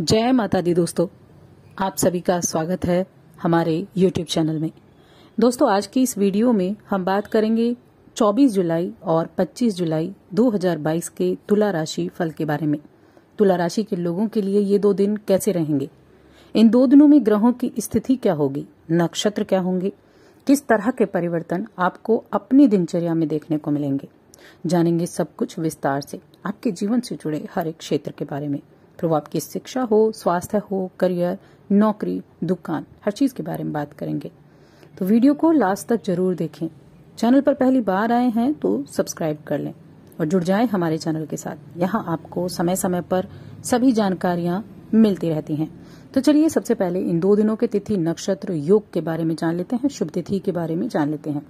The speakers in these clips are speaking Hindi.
जय माता दी दोस्तों आप सभी का स्वागत है हमारे YouTube चैनल में दोस्तों आज की इस वीडियो में हम बात करेंगे 24 जुलाई और 25 जुलाई 2022 के तुला राशि फल के बारे में तुला राशि के लोगों के लिए ये दो दिन कैसे रहेंगे इन दो दिनों में ग्रहों की स्थिति क्या होगी नक्षत्र क्या होंगे किस तरह के परिवर्तन आपको अपनी दिनचर्या में देखने को मिलेंगे जानेंगे सब कुछ विस्तार से आपके जीवन से जुड़े हर एक क्षेत्र के बारे में फिर वो आपकी शिक्षा हो स्वास्थ्य हो करियर नौकरी दुकान हर चीज़ के बारे में बात करेंगे तो वीडियो को लास्ट तक जरूर देखें चैनल पर पहली बार आए हैं तो सब्सक्राइब कर लें और जुड़ जाएं हमारे चैनल के साथ यहाँ आपको समय समय पर सभी जानकारियां मिलती रहती हैं तो चलिए सबसे पहले इन दो दिनों के तिथि नक्षत्र योग के बारे में जान लेते हैं शुभ तिथि के बारे में जान लेते हैं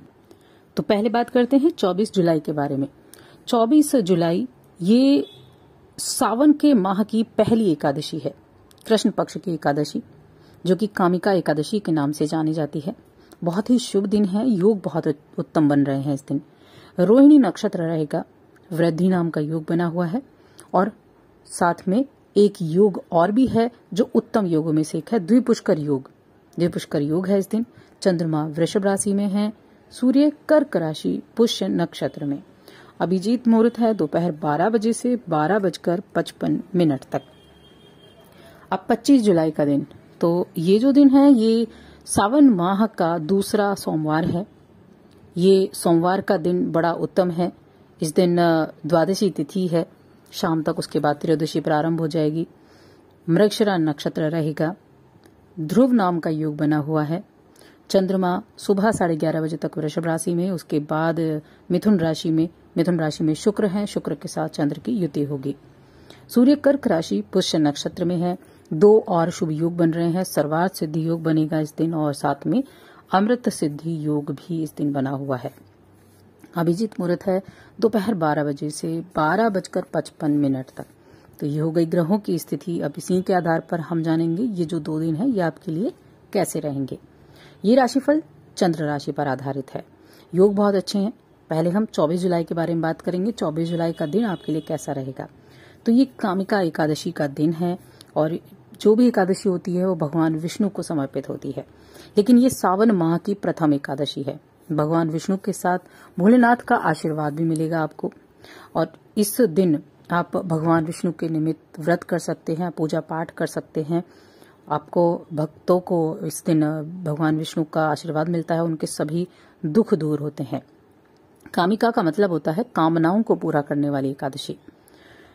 तो पहले बात करते हैं 24 जुलाई के बारे में 24 जुलाई ये सावन के माह की पहली एकादशी है कृष्ण पक्ष की एकादशी जो कि कामिका एकादशी के नाम से जानी जाती है बहुत ही शुभ दिन है योग बहुत उत्तम बन रहे हैं इस दिन रोहिणी नक्षत्र रहेगा वृद्धि नाम का योग बना हुआ है और साथ में एक योग और भी है जो उत्तम योगों में से एक है द्विपुष्कर योग द्विपुष्कर योग है इस दिन चंद्रमा वृषभ राशि में है सूर्य कर्क राशि पुष्य नक्षत्र में अभिजीत मुहूर्त है दोपहर बारह बजे से बारह बजकर पचपन मिनट तक अब 25 जुलाई का दिन तो ये जो दिन है ये सावन माह का दूसरा सोमवार है ये सोमवार का दिन बड़ा उत्तम है इस दिन द्वादशी तिथि है शाम तक उसके बाद त्रयोदशी प्रारंभ हो जाएगी मृक्षरा नक्षत्र रहेगा ध्रुव नाम का योग बना हुआ है चंद्रमा सुबह साढ़े ग्यारह बजे तक वृषभ राशि में उसके बाद मिथुन राशि में मिथुन राशि में शुक्र है शुक्र के साथ चंद्र की युति होगी सूर्य कर्क राशि पुष्य नक्षत्र में है दो और शुभ योग बन रहे हैं सर्वार्थ सिद्धि योग बनेगा इस दिन और साथ में अमृत सिद्धि योग भी इस दिन बना हुआ है अभिजीत मुहूर्त है दोपहर बारह बजे से बारह बजकर पचपन मिनट तक तो ये हो गई ग्रहों की स्थिति अब इसी के आधार पर हम जानेंगे ये जो दो दिन है ये आपके लिए कैसे रहेंगे ये राशिफल चंद्र राशि पर आधारित है योग बहुत अच्छे हैं पहले हम 24 जुलाई के बारे में बात करेंगे 24 जुलाई का दिन आपके लिए कैसा रहेगा तो ये कामिका एकादशी का दिन है और जो भी एकादशी होती है वो भगवान विष्णु को समर्पित होती है लेकिन ये सावन माह की प्रथम एकादशी है भगवान विष्णु के साथ भोलेनाथ का आशीर्वाद भी मिलेगा आपको और इस दिन आप भगवान विष्णु के निमित्त व्रत कर सकते हैं पूजा पाठ कर सकते हैं आपको भक्तों को इस दिन भगवान विष्णु का आशीर्वाद मिलता है उनके सभी दुख दूर होते हैं कामिका का मतलब होता है कामनाओं को पूरा करने वाली एकादशी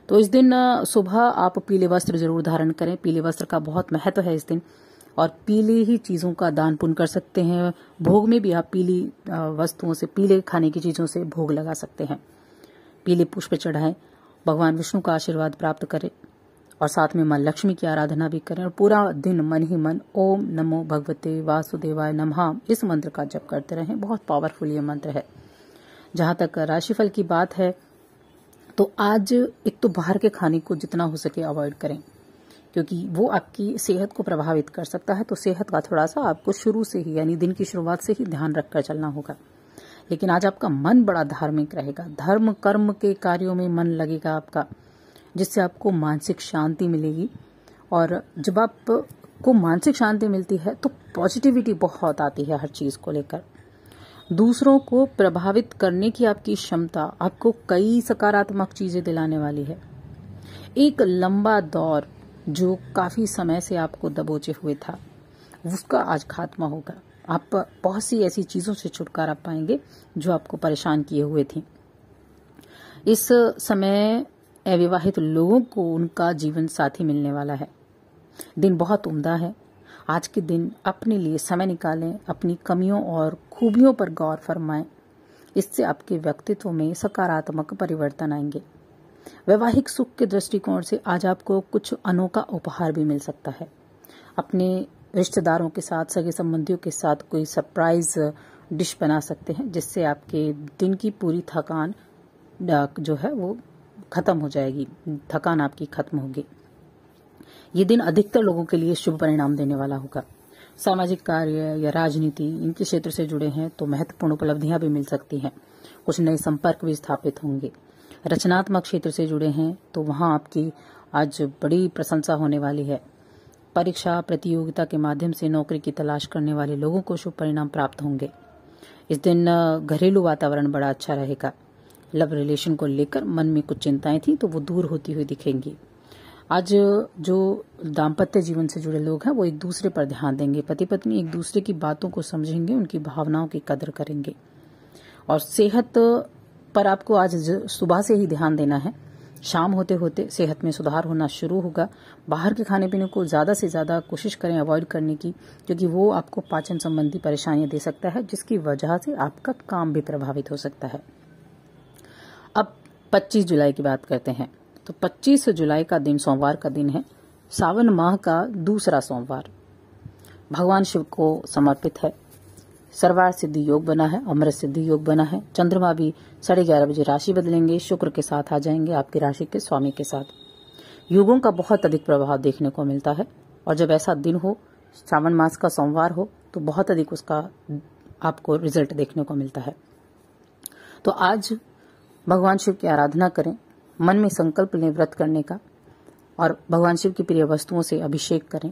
तो इस दिन सुबह आप पीले वस्त्र जरूर धारण करें पीले वस्त्र का बहुत महत्व है इस दिन और पीले ही चीज़ों का दान पुण्य कर सकते हैं भोग में भी आप पीली वस्तुओं से पीले खाने की चीज़ों से भोग लगा सकते हैं पीले पुष्प चढ़ाएं भगवान विष्णु का आशीर्वाद प्राप्त करें और साथ में माँ लक्ष्मी की आराधना भी करें और पूरा दिन मन ही मन ओम नमो भगवते वासुदेवाय नमः इस मंत्र का जप करते रहें बहुत पावरफुल ये मंत्र है जहां तक राशिफल की बात है तो आज एक तो बाहर के खाने को जितना हो सके अवॉइड करें क्योंकि वो आपकी सेहत को प्रभावित कर सकता है तो सेहत का थोड़ा सा आपको शुरू से ही यानी दिन की शुरुआत से ही ध्यान रखकर चलना होगा लेकिन आज आपका मन बड़ा धार्मिक रहेगा धर्म कर्म के कार्यों में मन लगेगा आपका जिससे आपको मानसिक शांति मिलेगी और जब आपको मानसिक शांति मिलती है तो पॉजिटिविटी बहुत आती है हर चीज़ को लेकर दूसरों को प्रभावित करने की आपकी क्षमता आपको कई सकारात्मक चीजें दिलाने वाली है एक लंबा दौर जो काफी समय से आपको दबोचे हुए था उसका आज खात्मा होगा आप बहुत सी ऐसी चीजों से छुटकारा पाएंगे जो आपको परेशान किए हुए थी इस समय अविवाहित लोगों को उनका जीवन साथी मिलने वाला है दिन बहुत उम्दा है आज के दिन अपने लिए समय निकालें अपनी कमियों और खूबियों पर गौर फरमाएं इससे आपके व्यक्तित्व में सकारात्मक परिवर्तन आएंगे वैवाहिक सुख के दृष्टिकोण से आज आपको कुछ अनोखा उपहार भी मिल सकता है अपने रिश्तेदारों के साथ सगे संबंधियों के साथ कोई सरप्राइज डिश बना सकते हैं जिससे आपके दिन की पूरी थकान जो है वो ख़त्म हो जाएगी थकान आपकी ख़त्म होगी ये दिन अधिकतर लोगों के लिए शुभ परिणाम देने वाला होगा सामाजिक कार्य या राजनीति इनके क्षेत्र से जुड़े हैं तो महत्वपूर्ण उपलब्धियां भी मिल सकती हैं कुछ नए संपर्क भी स्थापित होंगे रचनात्मक क्षेत्र से जुड़े हैं तो वहां आपकी आज बड़ी प्रशंसा होने वाली है परीक्षा प्रतियोगिता के माध्यम से नौकरी की तलाश करने वाले लोगों को शुभ परिणाम प्राप्त होंगे इस दिन घरेलू वातावरण बड़ा अच्छा रहेगा लव रिलेशन को लेकर मन में कुछ चिंताएं थी तो वो दूर होती हुई दिखेंगी आज जो दाम्पत्य जीवन से जुड़े लोग हैं वो एक दूसरे पर ध्यान देंगे पति पत्नी एक दूसरे की बातों को समझेंगे उनकी भावनाओं की कदर करेंगे और सेहत पर आपको आज सुबह से ही ध्यान देना है शाम होते होते सेहत में सुधार होना शुरू होगा बाहर के खाने पीने को ज़्यादा से ज़्यादा कोशिश करें अवॉइड करने की क्योंकि वो आपको पाचन संबंधी परेशानियां दे सकता है जिसकी वजह से आपका काम भी प्रभावित हो सकता है अब 25 जुलाई की बात करते हैं तो 25 जुलाई का दिन सोमवार का दिन है सावन माह का दूसरा सोमवार भगवान शिव को समर्पित है सर्वार सिद्धि योग बना है अमृत सिद्धि योग बना है चंद्रमा भी साढ़े ग्यारह बजे राशि बदलेंगे शुक्र के साथ आ जाएंगे आपकी राशि के स्वामी के साथ योगों का बहुत अधिक प्रभाव देखने को मिलता है और जब ऐसा दिन हो श्रावण मास का सोमवार हो तो बहुत अधिक उसका आपको रिजल्ट देखने को मिलता है तो आज भगवान शिव की आराधना करें मन में संकल्प लें व्रत करने का और भगवान शिव की प्रिय वस्तुओं से अभिषेक करें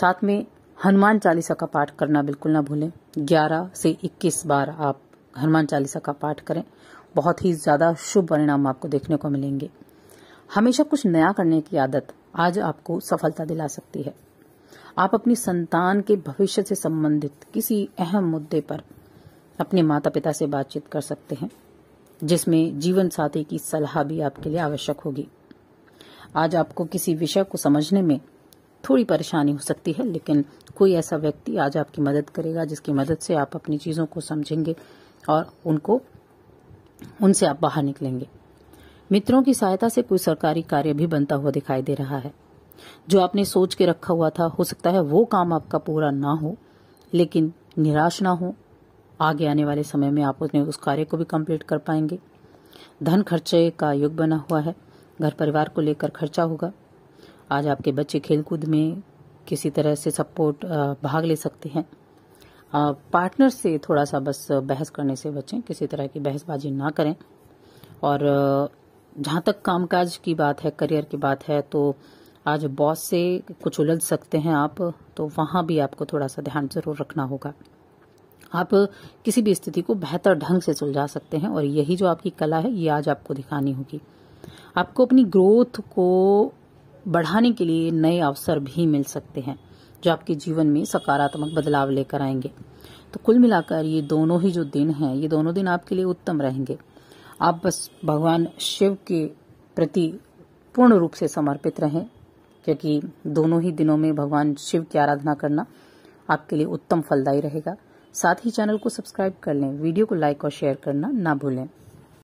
साथ में हनुमान चालीसा का पाठ करना बिल्कुल ना भूलें 11 से 21 बार आप हनुमान चालीसा का पाठ करें बहुत ही ज़्यादा शुभ परिणाम आपको देखने को मिलेंगे हमेशा कुछ नया करने की आदत आज आपको सफलता दिला सकती है आप अपनी संतान के भविष्य से संबंधित किसी अहम मुद्दे पर अपने माता पिता से बातचीत कर सकते हैं जिसमें जीवन साथी की सलाह भी आपके लिए आवश्यक होगी आज आपको किसी विषय को समझने में थोड़ी परेशानी हो सकती है लेकिन कोई ऐसा व्यक्ति आज आपकी मदद करेगा जिसकी मदद से आप अपनी चीज़ों को समझेंगे और उनको उनसे आप बाहर निकलेंगे मित्रों की सहायता से कोई सरकारी कार्य भी बनता हुआ दिखाई दे रहा है जो आपने सोच के रखा हुआ था हो सकता है वो काम आपका पूरा ना हो लेकिन निराश ना हो आगे आने वाले समय में आप उसने उस कार्य को भी कंप्लीट कर पाएंगे धन खर्चे का युग बना हुआ है घर परिवार को लेकर खर्चा होगा आज आपके बच्चे खेलकूद में किसी तरह से सपोर्ट भाग ले सकते हैं पार्टनर से थोड़ा सा बस बहस करने से बचें किसी तरह की बहसबाजी ना करें और जहां तक कामकाज की बात है करियर की बात है तो आज बॉस से कुछ उलझ सकते हैं आप तो वहां भी आपको थोड़ा सा ध्यान ज़रूर रखना होगा आप किसी भी स्थिति को बेहतर ढंग से सुलझा सकते हैं और यही जो आपकी कला है ये आज आपको दिखानी होगी आपको अपनी ग्रोथ को बढ़ाने के लिए नए अवसर भी मिल सकते हैं जो आपके जीवन में सकारात्मक बदलाव लेकर आएंगे तो कुल मिलाकर ये दोनों ही जो दिन हैं ये दोनों दिन आपके लिए उत्तम रहेंगे आप बस भगवान शिव के प्रति पूर्ण रूप से समर्पित रहें क्योंकि दोनों ही दिनों में भगवान शिव की आराधना करना आपके लिए उत्तम फलदायी रहेगा साथ ही चैनल को सब्सक्राइब कर लें वीडियो को लाइक और शेयर करना ना भूलें